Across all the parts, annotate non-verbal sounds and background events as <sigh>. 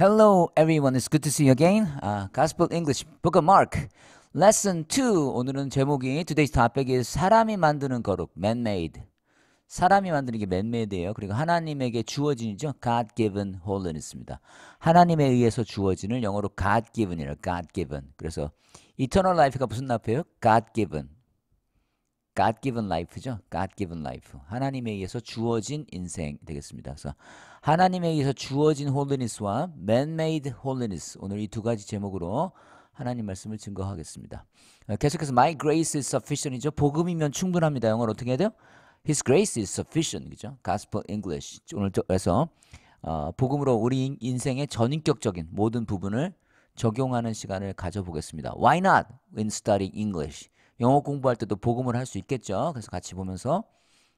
Hello everyone, it's good to see you again. Uh, Gospel English, Book of Mark, Lesson 2. 오늘은 제목이 Today's Topic is 사람이 만드는 거룩, Man-Made. 사람이 만드는 게 Man-Made예요. 그리고 하나님에게 주어진이죠. God-Given Holiness입니다. 하나님에 의해서 주어지는 영어로 God-Given이라 God-Given. 그래서 Eternal Life가 무슨 앞에요? God-Given. God-given life죠. God-given life. 하나님에 의해서 주어진 인생 되겠습니다. 그래서 하나님에 의해서 주어진 holiness와 man-made holiness 오늘 이 두 가지 제목으로 하나님 말씀을 증거하겠습니다. 계속해서 my grace is sufficient이죠. 복음이면 충분합니다. 영어로 어떻게 해야 돼요? His grace is sufficient. 그죠? Gospel English. 오늘 에서 어, 복음으로 우리 인생의 전인격적인 모든 부분을 적용하는 시간을 가져보겠습니다. Why not when studying English? 영어 공부할 때도 복음을 할 수 있겠죠. 그래서 같이 보면서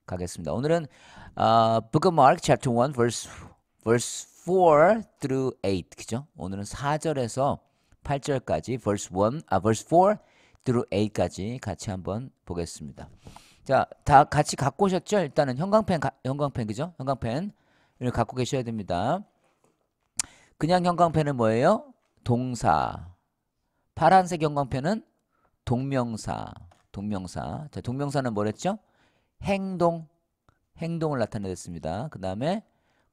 가겠습니다. 오늘은 어, Book of Mark chapter 1 verse verse 4 through 8 그죠? 오늘은 4절에서 8절까지 verse 1아 verse 4 through 8까지 같이 한번 보겠습니다. 자, 다 같이 갖고 오셨죠? 일단은 형광펜 가, 형광펜 그죠? 형광펜을 갖고 계셔야 됩니다. 그냥 형광펜은 뭐예요? 동사. 파란색 형광펜은 동명사. 동명사. 자, 동명사는 뭐랬죠? 행동. 행동을 나타내겠습니다그 다음에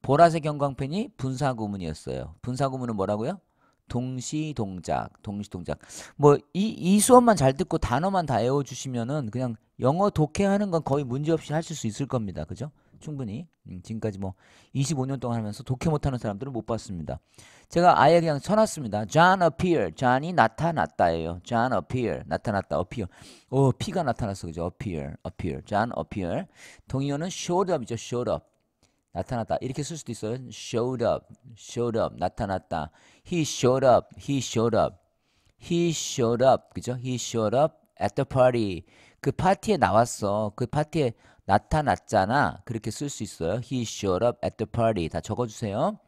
보라색 형광펜이 분사구문이었어요. 분사구문은 뭐라고요? 동시동작, 동시동작. 뭐, 이, 이 수업만 잘 듣고 단어만 다 외워주시면은 그냥 영어 독해하는 건 거의 문제없이 하실 수 있을 겁니다. 그죠? 충분히 음, 지금까지 뭐 25년 동안 하면서 독해 못하는 사람들은 못 봤습니다. 제가 아예 그냥 쳐놨습니다. John appear, John이 나타났다예요. John appear, 나타났다, appear. 오, P가 나타났어, 그죠? appear, appear, John appear. 동의어는 showed up이죠, showed up. 나타났다 이렇게 쓸 수도 있어요. showed up, showed up 나타났다. He showed up, he showed up, he showed up 그죠? He showed up at the party. 그 파티에 나왔어. 그 파티에 나타났잖아. 그렇게 쓸 수 있어요. He showed up at the party. 다 적어주세요.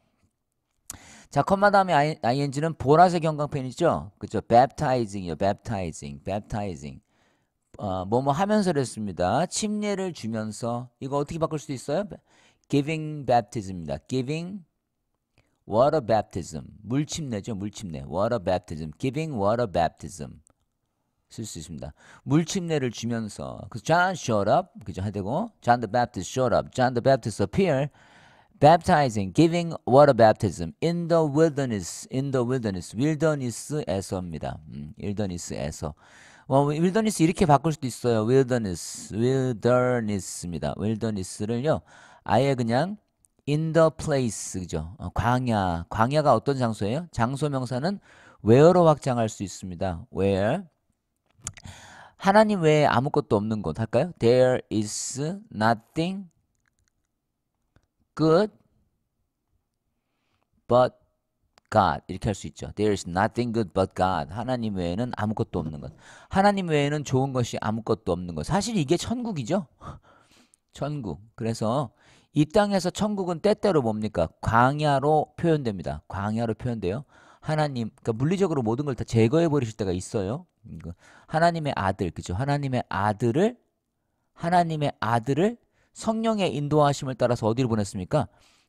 자, 컴마 다음에 ing는 보라색 형광펜이죠? 그죠? baptizing이요, baptizing, baptizing. 어, 뭐뭐 하면서 그랬습니다. 침례를 주면서. 이거 어떻게 바꿀 수 있어요? giving baptism입니다. giving water baptism. 물침례죠, 물침례. water baptism. giving water baptism. 쓸수 있습니다. 물침례를 주면서 그래서 John showed up 그죠 해되고 John the Baptist showed up. John the Baptist appeared baptizing, giving water baptism in the wilderness, in the wilderness, wilderness에서입니다. 음, wilderness에서. 뭐, wilderness 이렇게 바꿀 수도 있어요. wilderness, wilderness입니다. wilderness를요, 아예 그냥 in the place, 그죠? 어, 광야. 광야가 어떤 장소예요? 장소 명사는 where로 확장할 수 있습니다. where. 하나님 외에 아무것도 없는 것 할까요? There is nothing good but God 이렇게 할 수 있죠. There is nothing good but God. 하나님 외에는 아무것도 없는 것. 하나님 외에는 좋은 것이 아무것도 없는 것. 사실 이게 천국이죠. 천국. 그래서 이 땅에서 천국은 때때로 뭡니까? 광야로 표현됩니다. 광야로 표현돼요. 하나님, 그러니까 물리적으로 모든 걸 다 제거해 버리실 때가 있어요. 그 하나님의 아들, 그죠? 하나님의 아들을 하나님의 아들을 성령의 인도하심을 따라서 어디로 보냈습니까?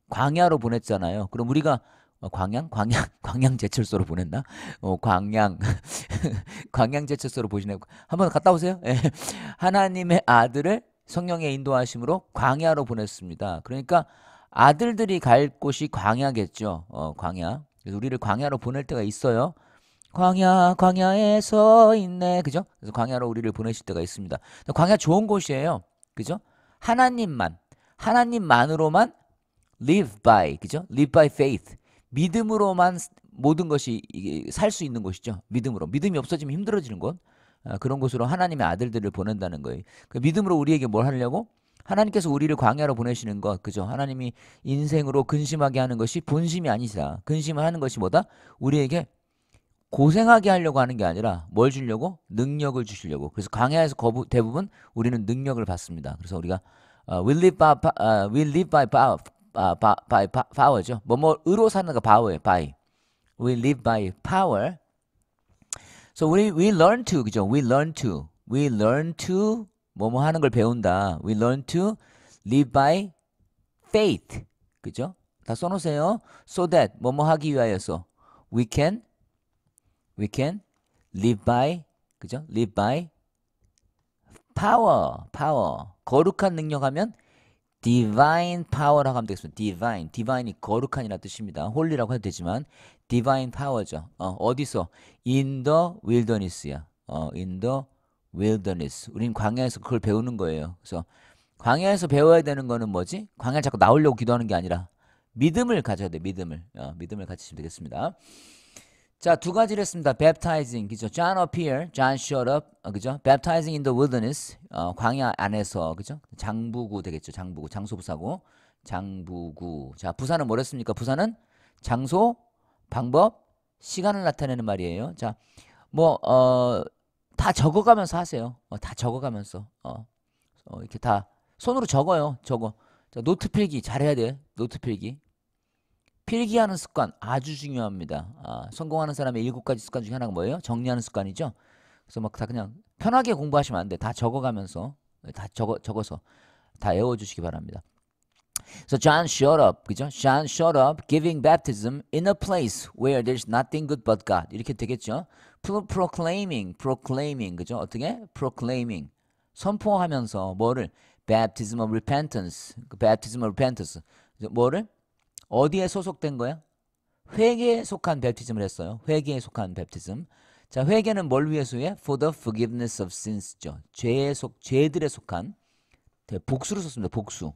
광야로 보냈잖아요. 그럼 우리가 어, 광양, 광양, <laughs> 광양 제철소로 보냈나? 어, 광양, <laughs> 광양 제철소로 보시네요. 한번 갔다 오세요. 예. 하나님의 아들을 성령의 인도하심으로 광야로 보냈습니다. 그러니까 아들들이 갈 곳이 광야겠죠. 어, 광야. 우리를 광야로 보낼 때가 있어요. 광야, 광야에 서 있네. 그죠? 그래서 광야로 우리를 보내실 때가 있습니다. 광야 좋은 곳이에요. 그죠? 하나님만, 하나님만으로만 live by. 그죠? live by faith. 믿음으로만 모든 것이 살 수 있는 곳이죠 믿음으로. 믿음이 없어지면 힘들어지는 곳. 아, 그런 곳으로 하나님의 아들들을 보낸다는 거예요. 그 믿음으로 우리에게 뭘 하려고? 하나님께서 우리를 광야로 보내시는 것, 그죠? 하나님이 인생으로 근심하게 하는 것이 본심이 아니다 근심을 하는 것이 뭐다? 우리에게 고생하게 하려고 하는 게 아니라 뭘 주려고? 능력을 주시려고. 그래서 강야에서 거부, 대부분 우리는 능력을 받습니다. 그래서 우리가 uh, we live by, uh, we live by, by, by, by, by power죠. 뭐뭐으로 사는 거 power예요. by. We live by power. So we we learn to 그죠? We learn to. We learn to 뭐뭐 하는 걸 배운다. We learn to live by faith. 그죠? 다 써놓으세요. So that 뭐뭐 하기 위하여서 we can we can live by 그죠? live by power, power. 거룩한 능력 하면 divine power라고 하면 되겠습니다. divine, divine이 거룩한이라 는 뜻입니다. 홀리라고 해도 되지만 divine power죠. 어, 디서 in the wilderness야. 어, in the wilderness. 우린 광야에서 그걸 배우는 거예요. 그래서 광야에서 배워야 되는 거는 뭐지? 광야 자꾸 나오려고 기도하는 게 아니라 믿음을 가져야 돼. 믿음을. 어, 믿음을 가지시면 되겠습니다. 자, 두 가지를 했습니다. baptizing, 그죠? John appeared, John showed up, 어, 그죠? baptizing in the wilderness, 어, 광야 안에서, 그죠? 장부구 되겠죠. 장부구, 장소부사고. 장부구. 자, 부사는 뭐랬습니까? 부사는 장소, 방법, 시간을 나타내는 말이에요. 자, 뭐, 어, 다 적어가면서 하세요. 어, 다 적어가면서. 어, 어, 이렇게 다 손으로 적어요. 적어. 자, 노트 필기 잘해야 돼. 노트 필기. 필기하는 습관 아주 중요합니다. 아, 성공하는 사람의 일곱 가지 습관 중에 하나가 뭐예요? 정리하는 습관이죠. 그래서 막 다 그냥 편하게 공부하시면 안 돼. 다 적어가면서 다 적어 적어서 다 외워주시기 바랍니다. So John showed up, 그죠? John showed up giving baptism in a place where there's nothing good but God. 이렇게 되겠죠? Proclaiming, proclaiming, 그죠? 어떻게? Proclaiming, 선포하면서 뭐를? Baptism of repentance, baptism of repentance, 뭐를? 어디에 소속된 거야? 회개에 속한 베티즘을 했어요. 회개에 속한 베티즘. 자, 회개는 뭘 위해서예? For the forgiveness of sins죠. 죄에 속 죄들에 속한 복수로 썼습니다. 복수.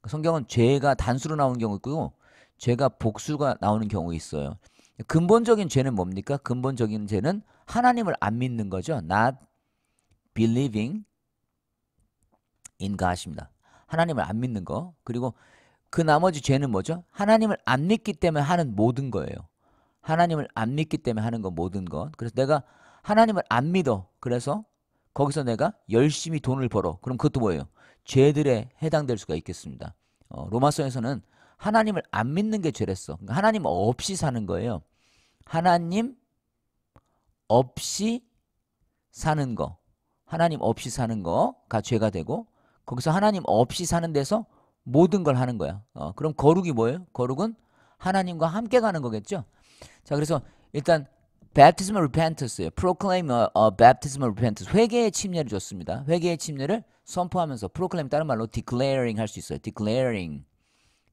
그러니까 성경은 죄가 단수로 나오는 경우 있고요. 죄가 복수가 나오는 경우 있어요. 근본적인 죄는 뭡니까? 근본적인 죄는 하나님을 안 믿는 거죠. Not believing in God입니다. 하나님을 안 믿는 거. 그리고 그 나머지 죄는 뭐죠? 하나님을 안 믿기 때문에 하는 모든 거예요. 하나님을 안 믿기 때문에 하는 건 모든 건. 그래서 내가 하나님을 안 믿어. 그래서 거기서 내가 열심히 돈을 벌어. 그럼 그것도 뭐예요? 죄들에 해당될 수가 있겠습니다. 어, 로마서에서는 하나님을 안 믿는 게 죄랬어. 그러니까 하나님 없이 사는 거예요. 하나님 없이 사는 거. 하나님 없이 사는 거가 죄가 되고 거기서 하나님 없이 사는 데서 모든 걸 하는 거야. 어, 그럼 거룩이 뭐예요? 거룩은 하나님과 함께 가는 거겠죠. 자, 그래서 일단 baptismal r e p e n t a n c e 요 proclaim a, a baptismal repentance. 회개의 침례를 줬습니다. 회개의 침례를 선포하면서 proclaim 다른 말로 declaring 할 수 있어요. declaring.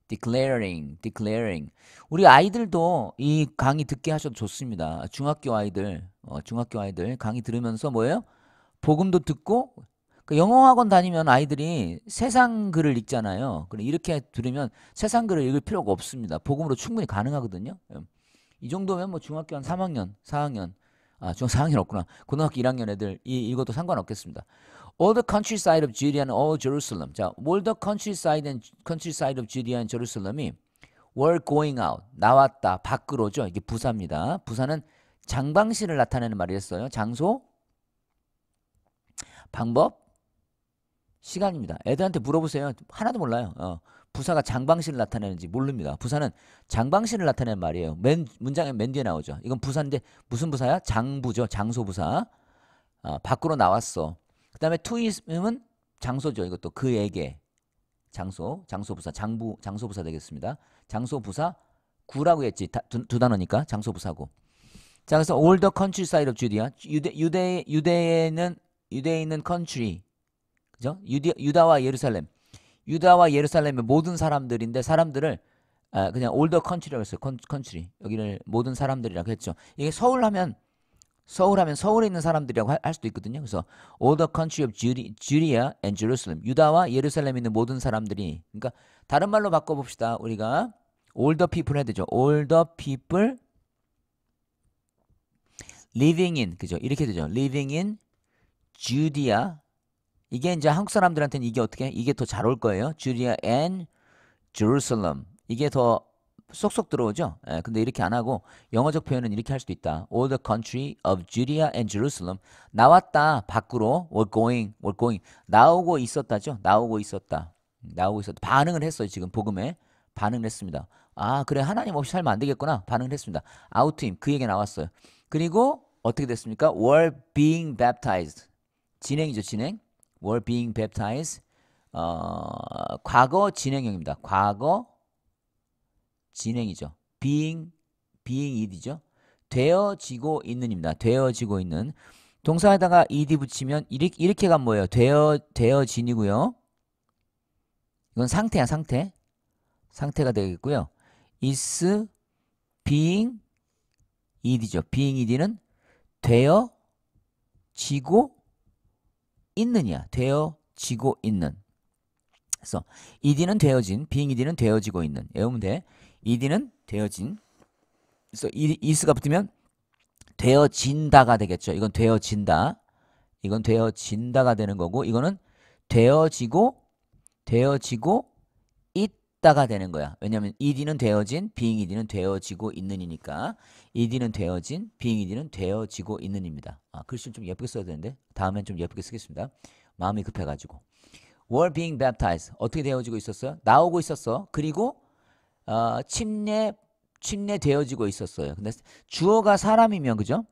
declaring, declaring. 우리 아이들도 이 강의 듣게 하셔도 좋습니다. 중학교 아이들, 어, 중학교 아이들 강의 들으면서 뭐예요? 복음도 듣고 그 영어학원 다니면 아이들이 세상 글을 읽잖아요. 그럼 이렇게 들으면 세상 글을 읽을 필요가 없습니다. 복음으로 충분히 가능하거든요. 예. 이 정도면 뭐 중학교 한 3학년, 4학년, 아, 중 4학년 없구나. 고등학교 1학년 애들 이 읽어도 상관없겠습니다. All the countryside of Judea and all Jerusalem. 자, all the countryside and countryside of Judea and Jerusalem이 were going out. 나왔다. 밖으로죠. 이게 부사입니다. 부사는 장방신을 나타내는 말이었어요. 장소, 방법, 시간입니다. 애들한테 물어보세요. 하나도 몰라요. 어, 부사가 장방신을 나타내는지 모릅니다. 부사는 장방신을 나타내는 말이에요. 맨, 문장의 맨 뒤에 나오죠. 이건 부사인데 무슨 부사야? 장부죠. 장소부사. 어, 밖으로 나왔어. 그 다음에 투이음은 장소죠. 이것도 그에게. 장소, 장소부사, 장부, 장소부사 되겠습니다. 장소부사, 구라고 했지. 다, 두, 두 단어니까 장소부사고. 자, 그래서 all the country side of Judea. 유대, 유대, 유대에는, 유대에 있는 country. 그죠? 유다, 디유와 예루살렘. 유다와 예루살렘의 모든 사람들인데 사람들을 아, 그냥 올더 컨트리라고 했어요. 컨트리. 여기를 모든 사람들이라고 했죠. 이게 서울 하면 서울 하면 서울에 있는 사람들이라고 할 수도 있거든요. 그래서 all the country of Judea and Jerusalem. 유다와 예루살렘에 있는 모든 사람들이. 그러니까 다른 말로 바꿔 봅시다. 우리가 all the people 해야 되죠. all the people living in. 그죠? 이렇게 되죠. living in Judea 이게 이제 한국 사람들한테는 이게 어떻게 이게 더 잘 올 거예요. 주리아 앤 a and Jerusalem. 이게 더 쏙쏙 들어오죠. 예, 근데 이렇게 안 하고 영어적 표현은 이렇게 할 수도 있다. All the country of Judea and Jerusalem 나왔다 밖으로 were going, were going 나오고 있었다죠. 나오고 있었다. 나오고 있었다. 반응을 했어요. 지금 복음에 반응을 했습니다. 아 그래 하나님 없이 살면 안 되겠구나 반응을 했습니다. 아우트임 그에게 나왔어요. 그리고 어떻게 됐습니까? were being baptized 진행이죠 진행. were being baptized 어, 과거 진행형입니다. 과거 진행이죠. being being ed죠. 되어지고 있는입니다. 되어지고 있는 동사에다가 ed 붙이면 이렇게, 이렇게가 뭐예요? 되어 되어진이고요. 이건 상태야 상태 상태가 되겠고요. is being ed죠. being ed는 되어지고 있느냐 되어지고 있는 그래서 ed는 되어진 being ed는 되어지고 있는 외우면 예, 돼 ed는 되어진 그래서 is가 붙으면 되어진다가 되겠죠 이건 되어진다 이건 되어진다가 되는 거고 이거는 되어지고 되어지고 있다가 되는 거야. 왜냐하면 ed는 되어진, being ed는 되어지고 있는이니까 ed는 되어진, being ed는 되어지고 있는입니다. 아, 글씨는좀 예쁘게 써야 되는데 다음엔 좀 예쁘게 쓰겠습니다. 마음이 급해가지고 were being baptized 어떻게 되어지고 있었어요? 나오고 있었어. 그리고 어, 침례 침례되어지고 있었어요. 근데 주어가 사람이면 그죠?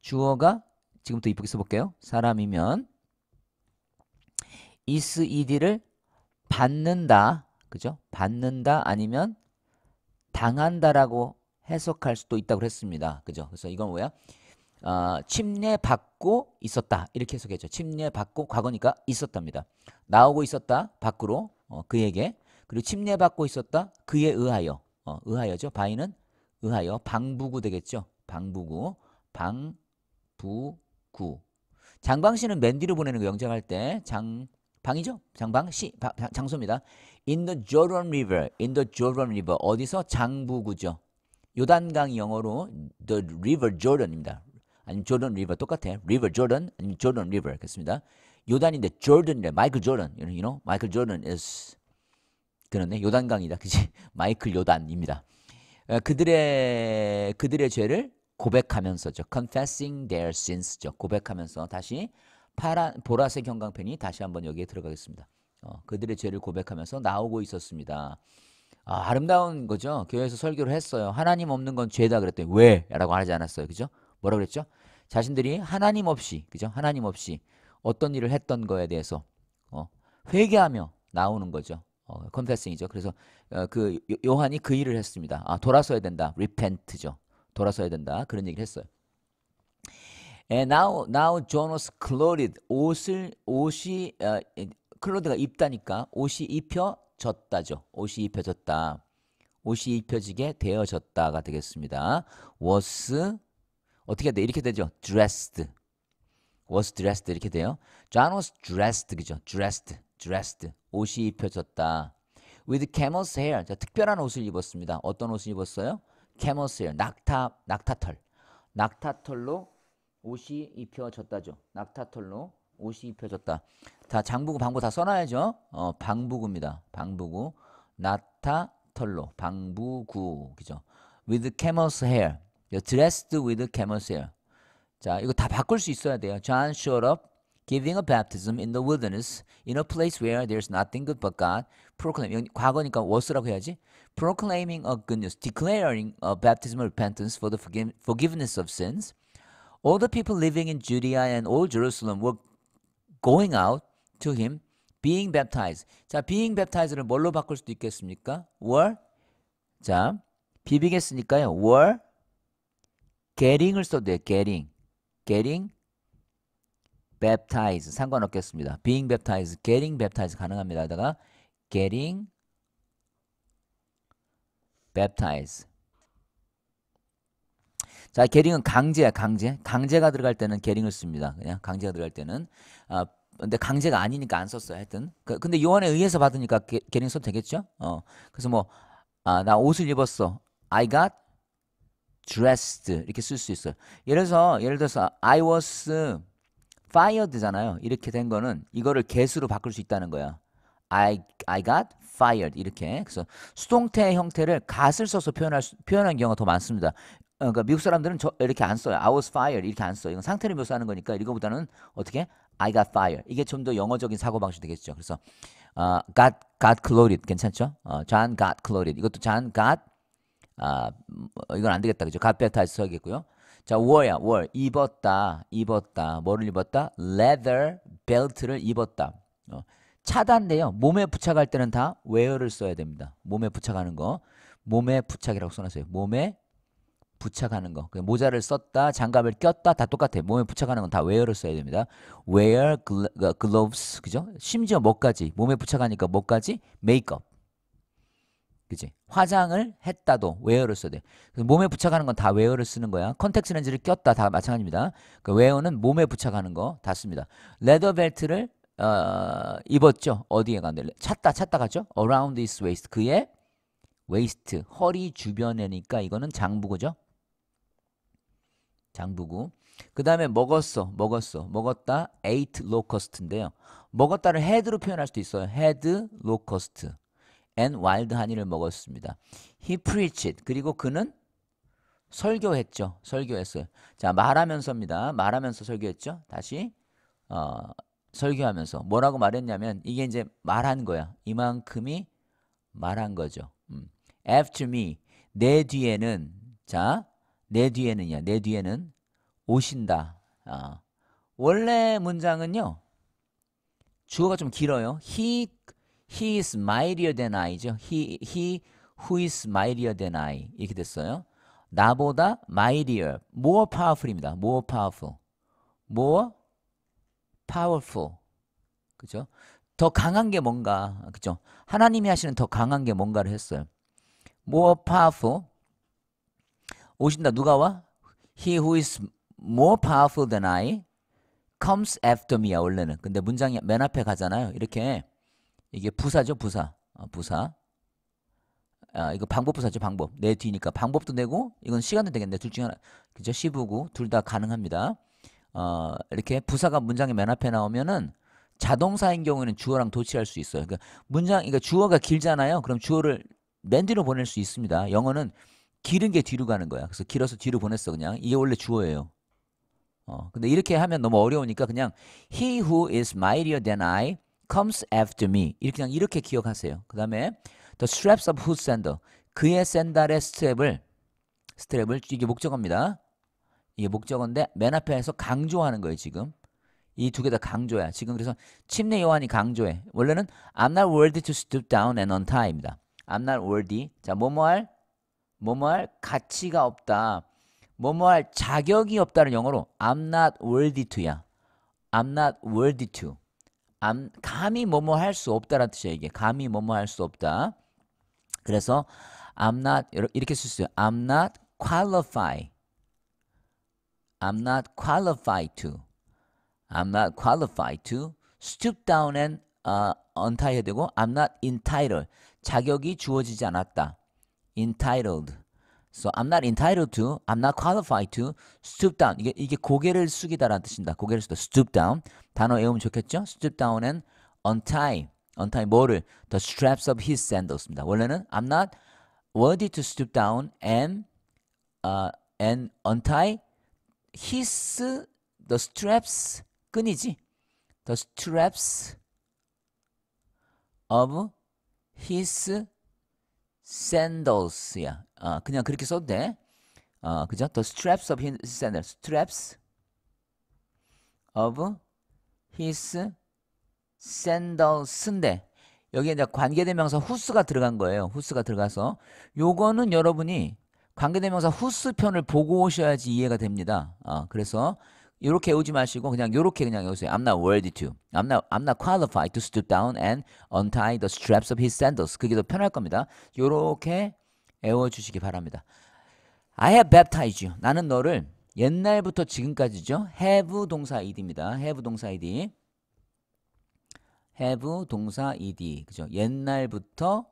주어가 지금부터 이쁘게 써볼게요. 사람이면 is ed를 받는다. 그죠? 받는다 아니면 당한다라고 해석할 수도 있다고 했습니다. 그죠? 그래서 이건 뭐야? 어, 아, 침례받고 있었다. 이렇게 해석했죠. 침례받고 과거니까 있었답니다. 나오고 있었다. 밖으로 어, 그에게. 그리고 침례받고 있었다. 그에 의하여. 어, 의하여죠. 바이는 의하여. 방부구 되겠죠. 방부구. 방부구. 장방시는맨 뒤로 보내는 거 영장할 때 장, 방이죠? 장방, 시 바, 장소입니다. in the Jordan River, in the Jordan River 어디서 장부구죠. 요단강 영어로 the River Jordan입니다. 아니면 Jordan River 똑같아. River Jordan 아니면 Jordan River 그렇습니다. 요단인데 Jordan이래. 마이클 조던. You know, 마이클 조던 is 그렇네. 요단강이다. 그지 마이클 요단입니다. 그들의 그들의 죄를 고백하면서죠. confessing their sins죠. 고백하면서 다시 파란 보라색 형광펜이 다시 한번 여기에 들어가겠습니다. 어, 그들의 죄를 고백하면서 나오고 있었습니다. 아, 름다운 거죠. 교회에서 설교를 했어요. 하나님 없는 건 죄다 그랬더니 왜? 라고 하지 않았어요. 그죠? 뭐라 그랬죠? 자신들이 하나님 없이, 그죠? 하나님 없이 어떤 일을 했던 거에 대해서 어, 회개하며 나오는 거죠. 어, 컨페싱이죠. 그래서 어, 그 요한이 그 일을 했습니다. 아, 돌아서야 된다. 리펜트죠 돌아서야 된다. 그런 얘기를 했어요. And now, now John a s clothed. 옷을, 옷이, u 어, 클로드가 입다니까 옷이 입혀졌다죠. 옷이 입혀졌다. 옷이 입혀지게 되어졌다가 되겠습니다. was 어떻게 돼? 이렇게 되죠. dressed. was dressed 이렇게 돼요. John was dressed 그죠? dressed. dressed. 옷이 입혀졌다. with camel's hair. 자, 특별한 옷을 입었습니다. 어떤 옷을 입었어요? camel's hair. 낙타 낙타털. 낙타털로 옷이 입혀졌다죠. 낙타털로 옷이 입혀졌다. 자, 장부구, 방부 다 써놔야죠. 어, 방부구입니다. 방부구. 나타 털로. 방부구. 그죠? with camel's hair. dressed with camel's hair. 자, 이거 다 바꿀 수 있어야 돼요. John showed up giving a baptism in the wilderness in a place where there's nothing good but God. proclaiming 과거니까 was라고 해야지. proclaiming a good news, declaring a baptism of repentance for the forgiveness of sins. All the people living in Judea and all Jerusalem were going out to him, being baptized. 자, being baptized를 뭘로 바꿀 수도 있겠습니까? were 자, 비비겠으니까요. were getting을 써도 돼요. getting. getting baptized 상관없겠습니다. being baptized, getting baptized 가능합니다. 다가 getting baptized 자, 게링은 강제야, 강제. 강제가 들어갈 때는 게링을 씁니다. 그냥 강제가 들어갈 때는. 아, 근데 강제가 아니니까 안 썼어요. 하여튼. 그, 근데 요원에 의해서 받으니까 게, 게링 써도 되겠죠? 어. 그래서 뭐, 아, 나 옷을 입었어. I got dressed. 이렇게 쓸 수 있어요. 예를 들어서, 예를 들어서, I was fired잖아요. 이렇게 된 거는 이거를 개수로 바꿀 수 있다는 거야. I, I got fired 이렇게 그래서 수동태 형태를 gat을 써서 표현할 수, 표현한 경우가 더 많습니다. 어, 그러니까 미국 사람들은 저 이렇게 안 써요. I was fired 이렇게 안 써요. 이건 상태를 묘사하는 거니까 이거보다는 어떻게 I got fired 이게 좀 더 영어적인 사고 방식 되겠죠. 그래서 u 어, got got clouded 괜찮죠? 어, John got clouded 이것도 John got 아 음, 이건 안 되겠다 그죠? got better 써야겠고요. 자, w o r e 야 were 입었다 입었다 뭐를 입었다? leather belt를 입었다. 어, 차단돼요. 몸에 부착할 때는 다 wear를 써야 됩니다. 몸에 부착하는 거 몸에 부착이라고 써놨어요. 몸에 부착하는 거. 그 모자를 썼다, 장갑을 꼈다 다 똑같아요. 몸에 부착하는 건 다 웨어를 써야 됩니다. wear 그, gloves 그죠? 심지어 뭐까지 몸에 부착하니까 뭐까지 메이크업. 그지? 화장을 했다도 웨어를 써야 돼. 몸에 부착하는 건 다 웨어를 쓰는 거야. 컨택트 렌즈를 꼈다 다 마찬가지입니다. 그 웨어는 몸에 부착하는 거다 씁니다. 레더 벨트를 어, 입었죠. 어디에 간대? 찾다 찾다 갔죠. around his waist 그의 웨이스트 허리 주변에니까 이거는 장부고죠. 장부구. 그 다음에 먹었어, 먹었어, 먹었다, ate locust인데요. 먹었다를 head로 표현할 수도 있어요. head locust and wild honey를 먹었습니다. He preached. 그리고 그는 설교했죠. 설교했어요. 자, 말하면서입니다. 말하면서 설교했죠. 다시 어, 설교하면서 뭐라고 말했냐면 이게 이제 말한 거야. 이만큼이 말한 거죠. 음. After me 내 뒤에는 자내 뒤에는요. 내 뒤에는 오신다. 어. 원래 문장은요. 주어가 좀 길어요. He he is mightier than I죠. He he who is mightier than I 이렇게 됐어요. 나보다 mightier, more powerful입니다. more powerful, more powerful, 그죠? 더 강한 게 뭔가, 그죠? 하나님이 하시는 더 강한 게 뭔가를 했어요. more powerful, 오신다 누가 와? He who is more powerful than I comes after me야 원래는. 근데 문장이 맨 앞에 가잖아요. 이렇게 이게 부사죠 부사. 아, 부사. 아, 이거 방법 부사죠 방법. 내 뒤니까 방법도 되고 이건 시간도 되겠네. 둘 중에 하나. 그죠? 시부고 둘 다 가능합니다. 어, 이렇게 부사가 문장의 맨 앞에 나오면은 자동사인 경우에는 주어랑 도치할 수 있어요. 그러니까 문장, 그러니까 주어가 길잖아요. 그럼 주어를 맨 뒤로 보낼 수 있습니다. 영어는 길은 게 뒤로 가는 거야. 그래서 길어서 뒤로 보냈어 그냥. 이게 원래 주어예요. 어, 근데 이렇게 하면 너무 어려우니까 그냥 he who is mightier than I comes after me. 이렇게 그냥 이렇게 기억하세요. 그다음에 the straps of whose sandal. 그의 샌달의 스트랩을 스트랩을 이게 목적어입니다. 이게 목적어인데 맨 앞에서 강조하는 거예요, 지금. 이 두 개 다 강조야. 지금 그래서 침례 요한이 강조해. 원래는 I'm not worthy to stoop down and untie 입니다. I'm not worthy. 자, 뭐뭐 할? 뭐뭐 할 가치가 없다. 뭐뭐 할 자격이 없다는 영어로 I'm not worthy to야. I'm not worthy to. I'm, 감히 뭐뭐 할 수 없다라는 뜻이에요. 이게 감히 뭐뭐 할 수 없다. 그래서 I'm not 이렇게 쓸 수 있어요. I'm not qualified. I'm not qualified to. I'm not qualified to stoop down and uh, untie 되고 I'm not entitled. 자격이 주어지지 않았다. entitled. So I'm not entitled to, I'm not qualified to stoop down. 이게 이게 고개를 숙이다라는 뜻입니다. 고개를 숙이다. stoop down. 단어 외우면 좋겠죠? stoop down and untie. untie 뭐를? the straps of his sandals입니다. 원래는 I'm not worthy to stoop down and uh, and untie his the straps 끈이지. the straps of his sandals야. 아, 그냥 그렇게 써도 돼. 아, 그죠? The straps of his sandals. straps of his sandals인데 여기에 이제 관계대명사 후스가 들어간 거예요. 후스가 들어가서 요거는 여러분이 관계대명사 후스 편을 보고 오셔야지 이해가 됩니다. 아, 그래서 이렇게 오지 마시고 그냥 이렇게 그냥 여기서 I'm not worthy to. I'm not I'm not qualified to stoop down and untie the straps of his sandals. 그게 더 편할 겁니다. 이렇게 애워 주시기 바랍니다. I have baptized you. 나는 너를 옛날부터 지금까지죠. have 동사 ed입니다. have 동사 ed. have 동사 ed. 그죠? 옛날부터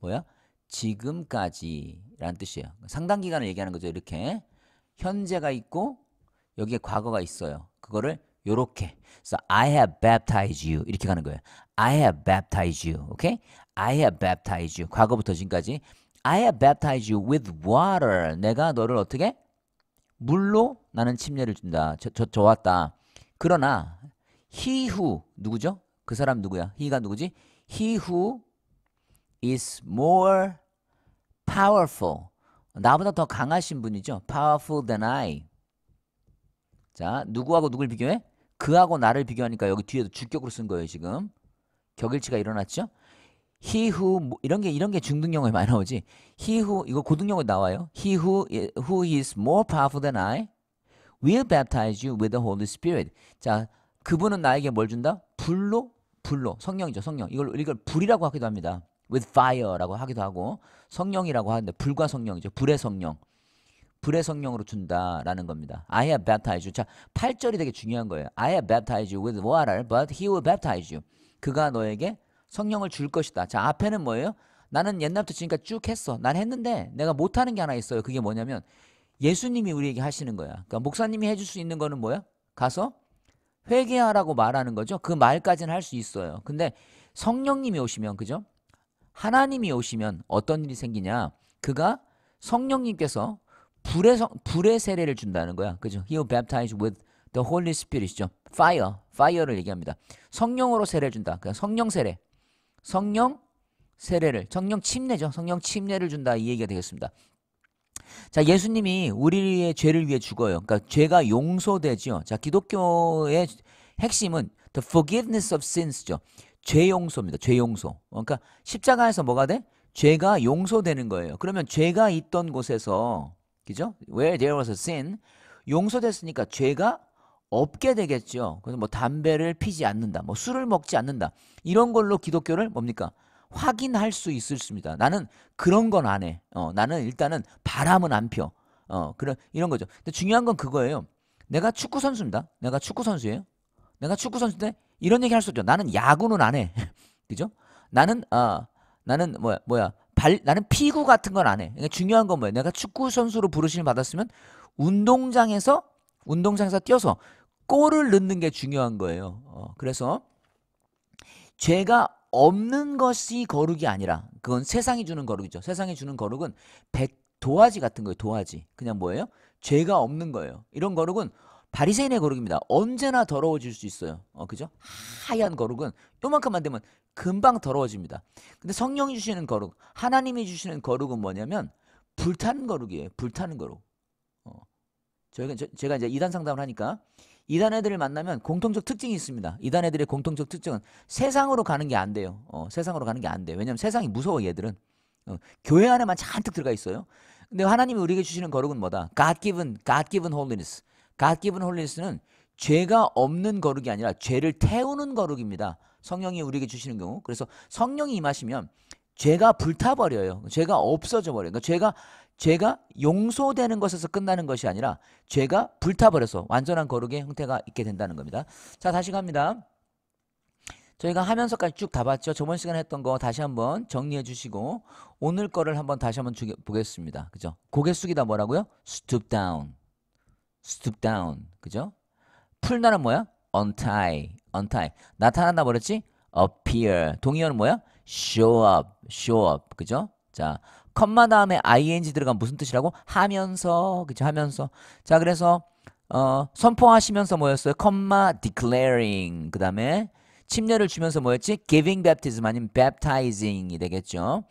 뭐야? 지금까지라는 뜻이에요. 상당 기간을 얘기하는 거죠. 이렇게 현재가 있고 여기에 과거가 있어요. 그거를 요렇게. 그래서 I have baptized you 이렇게 가는 거예요. I have baptized you. 오케이? Okay? I have baptized you. 과거부터 지금까지 I have baptized you with water. 내가 너를 어떻게 물로 나는 침례를 준다. 저, 저, 좋았다. 그러나 he who 누구죠? 그 사람 누구야? he가 누구지? he who is more powerful 나보다 더 강하신 분이죠. powerful than I 자, 누구하고 누굴 비교해? 그하고 나를 비교하니까 여기 뒤에도 주격으로 쓴 거예요, 지금. 격일치가 일어났죠? he who 뭐 이런 게 이런 게 중등 영어에 많이 나오지. he who 이거 고등 영어에 나와요. he who who is more powerful than I will baptize you with the Holy Spirit. 자, 그분은 나에게 뭘 준다? 불로 불로 성령이죠, 성령. 이걸 이걸 불이라고 하기도 합니다. with fire라고 하기도 하고 성령이라고 하는데 불과 성령이죠. 불의 성령. 불의 성령으로 준다라는 겁니다. I have baptized you. 자, 8절이 되게 중요한 거예요. I have baptized you with water, but he will baptize you. 그가 너에게 성령을 줄 것이다. 자, 앞에는 뭐예요? 나는 옛날부터 지금까지 쭉 했어. 난 했는데 내가 못하는 게 하나 있어요. 그게 뭐냐면 예수님이 우리에게 하시는 거야. 그러니까 목사님이 해줄 수 있는 거는 뭐예요 가서 회개하라고 말하는 거죠. 그 말까지는 할 수 있어요. 근데 성령님이 오시면 그죠? 하나님이 오시면 어떤 일이 생기냐? 그가 성령님께서 불의 성, 불의 세례를 준다는 거야. 그죠? He baptized with the Holy Spirit이죠. Fire, fire를 얘기합니다. 성령으로 세례 준다. 그냥 성령 세례, 성령 세례를, 성령 침례죠. 성령 침례를 준다 이 얘기가 되겠습니다. 자, 예수님이 우리의 죄를 위해 죽어요. 그러니까 죄가 용서되지요. 자, 기독교의 핵심은 the forgiveness of sins죠. 죄 용서입니다. 죄 용서. 어, 그러니까 십자가에서 뭐가 돼? 죄가 용서되는 거예요. 그러면 죄가 있던 곳에서 그죠? Where there was a sin. 용서됐으니까 죄가 없게 되겠죠. 그래서 뭐 담배를 피지 않는다. 뭐 술을 먹지 않는다. 이런 걸로 기독교를 뭡니까? 확인할 수 있을 수 있습니다. 나는 그런 건 안 해. 어, 나는 일단은 바람은 안 펴. 어, 그런 이런 거죠. 근데 중요한 건 그거예요. 내가 축구 선수입니다. 내가 축구 선수예요. 내가 축구 선수인데 이런 얘기 할 수없죠 나는 야구는 안 해. <laughs> 그죠? 나는 아 나는 뭐야 뭐야 발, 나는 피구 같은 건 안 해. 그러니까 중요한 건뭐예요 내가 축구 선수로 부르심을 받았으면 운동장에서 운동장에서 뛰어서 골을 넣는 게 중요한 거예요. 어, 그래서 죄가 없는 것이 거룩이 아니라 그건 세상이 주는 거룩이죠. 세상이 주는 거룩은 백 도화지 같은 거예요. 도화지. 그냥 뭐예요? 죄가 없는 거예요. 이런 거룩은 바리새인의 거룩입니다. 언제나 더러워질 수 있어요. 어, 그죠? 하얀 거룩은 요만큼만 되면 금방 더러워집니다. 근데 성령이 주시는 거룩, 하나님이 주시는 거룩은 뭐냐면 불타는 거룩이에요. 불타는 거룩. 어. 저희가 저, 제가 이제 이단 상담을 하니까 이단 애들을 만나면 공통적 특징이 있습니다. 이단 애들의 공통적 특징은 세상으로 가는 게 안 돼요. 어, 세상으로 가는 게 안 돼. 왜냐면 세상이 무서워 얘들은. 어, 교회 안에만 잔뜩 들어가 있어요. 근데 하나님이 우리에게 주시는 거룩은 뭐다? God given, God given holiness. God given holiness는 죄가 없는 거룩이 아니라 죄를 태우는 거룩입니다. 성령이 우리에게 주시는 경우. 그래서 성령이 임하시면 죄가 불타버려요. 죄가 없어져 버려요. 그러니까 죄가 죄가 용서되는 것에서 끝나는 것이 아니라 죄가 불타버려서 완전한 거룩의 형태가 있게 된다는 겁니다. 자, 다시 갑니다. 저희가 하면서까지 쭉 다 봤죠. 저번 시간에 했던 거 다시 한번 정리해 주시고 오늘 거를 한번 다시 한번 보겠습니다. 그죠? 고개 숙이다 뭐라고요? stoop down. stoop down. 그죠? 풀나는 뭐야? untie. untie. 나타난다 버렸지? appear. 동의어는 뭐야? show up. show up. 그죠? 자, 컴마 다음에 ing 들어간 무슨 뜻이라고? 하면서. 그죠? 하면서. 자, 그래서 어, 선포하시면서 뭐였어요? 컴마 declaring. 그다음에 침례를 주면서 뭐였지? giving baptism 아니면 baptizing이 되겠죠.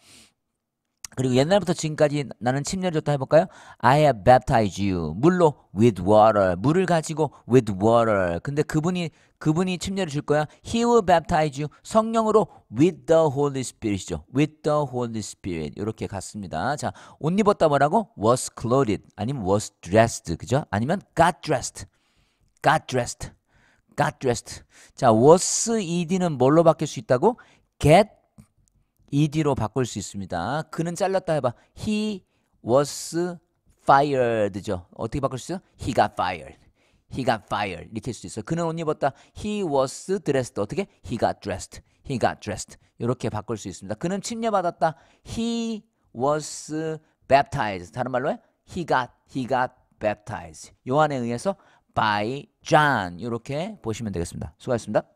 그리고 옛날부터 지금까지 나는 침례줬다 해볼까요? I have baptized you. 물로 with water. 물을 가지고 with water. 근데 그분이 그분이 침례를 줄 거야. He will baptize you. 성령으로 with the Holy Spirit이죠. with the Holy Spirit. 이렇게 갔습니다. 자, 옷 입었다 뭐라고? was clothed. 아니면 was dressed. 그죠? 아니면 got dressed. got dressed. got dressed. 자, was ed는 뭘로 바뀔 수 있다고? get ed로 바꿀 수 있습니다. 그는 잘렸다 해봐. He was fired죠. 어떻게 바꿀 수 있어? He got fired. He got fired. 이렇게 할 수 있어. 그는 옷 입었다. He was dressed. 어떻게? He got dressed. He got dressed. 이렇게 바꿀 수 있습니다. 그는 침례받았다. He was baptized. 다른 말로 해? He got, he got baptized. 요한에 의해서 by John. 이렇게 보시면 되겠습니다. 수고하셨습니다.